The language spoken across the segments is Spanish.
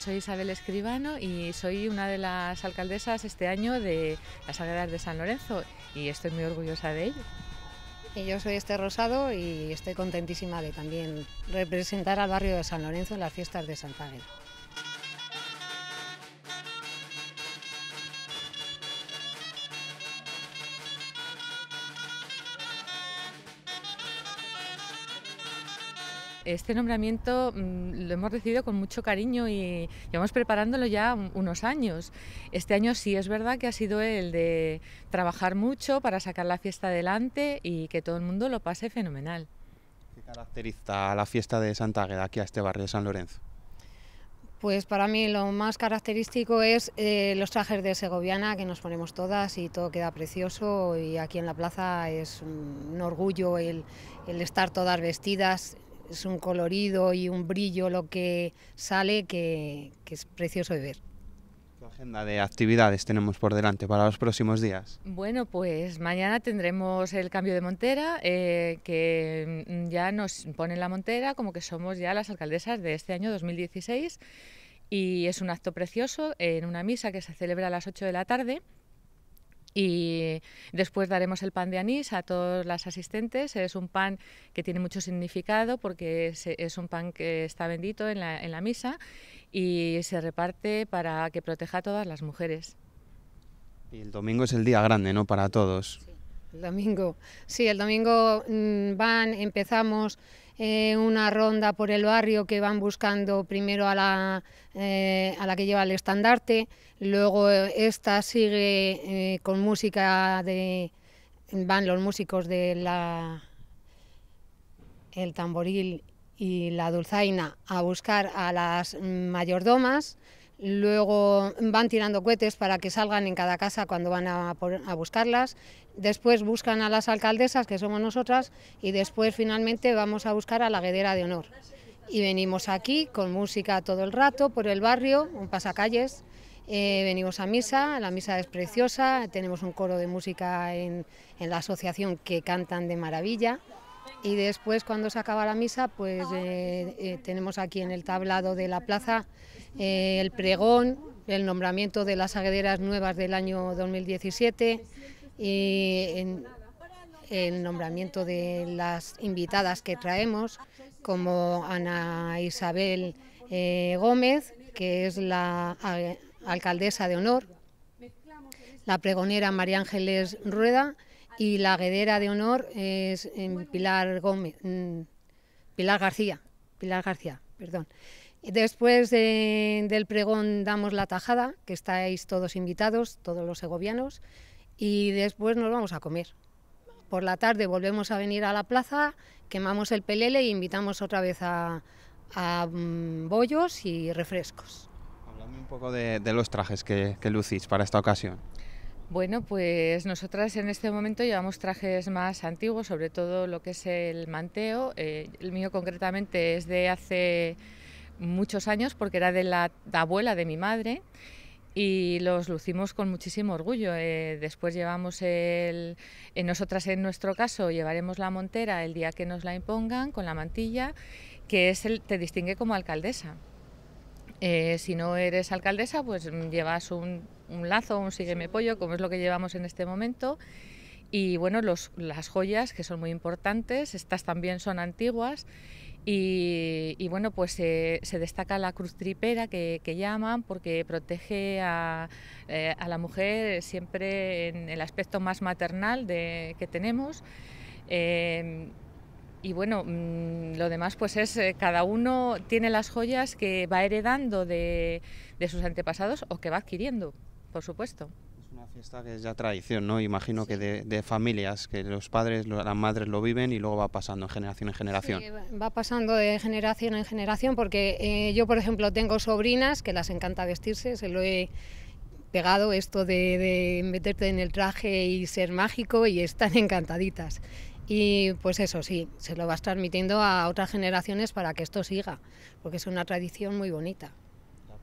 Soy Isabel Escribano y soy una de las alcaldesas este año de las Sagradas de San Lorenzo y estoy muy orgullosa de ello. Y yo soy Este Rosado y estoy contentísima de también representar al barrio de San Lorenzo en las fiestas de Santa Este nombramiento mm, lo hemos recibido con mucho cariño y llevamos preparándolo ya unos años. Este año sí es verdad que ha sido el de trabajar mucho para sacar la fiesta adelante y que todo el mundo lo pase fenomenal. ¿Qué caracteriza la fiesta de Santa Águeda aquí a este barrio de San Lorenzo? Pues para mí lo más característico es eh, los trajes de Segoviana que nos ponemos todas y todo queda precioso y aquí en la plaza es un, orgullo el, el estar todas vestidas es un colorido y un brillo lo que sale que, es precioso de ver. ¿Qué agenda de actividades tenemos por delante para los próximos días? Bueno, pues mañana tendremos el cambio de montera, eh, que mm, ya nos pone la montera como que somos ya las alcaldesas de este año 2016 y es un acto precioso en una misa que se celebra a las 8 de la tarde. Y después daremos el pan de anís a todas las asistentes. Es un pan que tiene mucho significado porque es, un pan que está bendito en la, en la, misa y se reparte para que proteja a todas las mujeres. Y el domingo es el día grande, ¿no? Para todos. el domingo. Sí, el domingo mm, van, empezamos eh, una ronda por el barrio que van buscando primero a la, eh, que lleva el estandarte, luego eh, esta sigue con música de... van los músicos de la... el tamboril y la dulzaina a buscar a las mayordomas, luego van tirando cohetes para que salgan en cada casa cuando van a, buscarlas, después buscan a las alcaldesas, que somos nosotras, y después finalmente vamos a buscar a la guedera de honor. Y venimos aquí con música todo el rato, por el barrio, un pasacalles, eh, venimos a misa, la misa es preciosa, tenemos un coro de música en la asociación que cantan de maravilla. Y después, cuando se acaba la misa, pues eh, eh, tenemos aquí en el tablado de la plaza eh, el pregón, el nombramiento de las aguaderas nuevas del año 2017 y el nombramiento de las invitadas que traemos, como Ana Isabel Gómez, que es la alcaldesa de honor, la pregonera María Ángeles Rueda, y la guedera de honor es eh, Pilar Gómez, mm, Pilar García, Pilar García, perdón. Después del pregón damos la tajada, que estáis todos invitados, todos los segovianos, y después nos vamos a comer. Por la tarde volvemos a venir a la plaza, quemamos el pelele y e invitamos otra vez a, mm, bollos y refrescos. Hablando un poco de, los trajes que, que lucís para esta ocasión. Bueno, pues nosotras en este momento llevamos trajes más antiguos, sobre todo lo que es el manteo. Eh, el mío concretamente es de hace muchos años porque era de la, abuela de mi madre y los lucimos con muchísimo orgullo. Eh, después llevamos el, nosotras en nuestro caso llevaremos la montera el día que nos la impongan con la mantilla, que es el, te distingue como alcaldesa. Eh, si no eres alcaldesa, pues mm, llevas un, lazo, un sígueme pollo, como es lo que llevamos en este momento. Y bueno, las joyas, que son muy importantes, estas también son antiguas. Y, bueno, pues se destaca la cruz tripera que, llaman porque protege eh, a, la mujer siempre en el aspecto más maternal que tenemos. Eh, y bueno, mm, lo demás pues es, eh, cada uno tiene las joyas que va heredando de, sus antepasados o que va adquiriendo, por supuesto Es una fiesta que es ya tradición, ¿no? Imagino que de, familias, que los padres, las madres lo viven y luego va pasando en generación en generación. va pasando de generación en generación porque eh, yo, por ejemplo, tengo sobrinas que las encanta vestirse, se lo he pegado esto de meterte en el traje y ser mágico y están encantaditas. Y pues eso sí, se lo vas transmitiendo a otras generaciones para que esto siga, porque es una tradición muy bonita.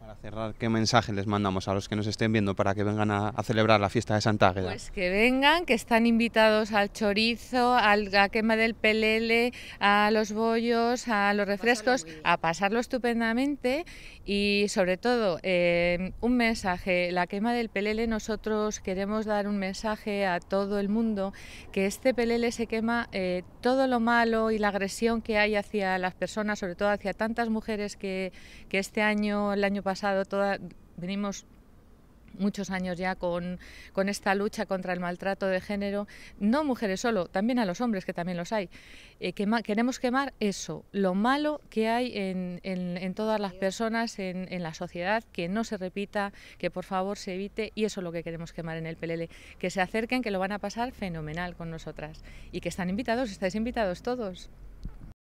Para cerrar, ¿qué mensaje les mandamos a los que nos estén viendo para que vengan a, celebrar la fiesta de Santa Águeda? Pues que vengan, que están invitados al chorizo, a la quema del pelele, a los bollos, a los refrescos, a pasarlo estupendamente y sobre todo eh, un mensaje, la quema del pelele, nosotros queremos dar un mensaje a todo el mundo que este pelele se quema eh, todo lo malo y la agresión que hay hacia las personas, sobre todo hacia tantas mujeres que este año, el año pasado, pasado venimos muchos años ya con, esta lucha contra el maltrato de género, no mujeres solo, también a los hombres, que también los hay. Eh, queremos quemar eso, lo malo que hay en, todas las personas, en, en, la sociedad, que no se repita, que por favor se evite, y eso es lo que queremos quemar en el PLL, que se acerquen, que lo van a pasar fenomenal con nosotras, y que están invitados, estáis invitados todos.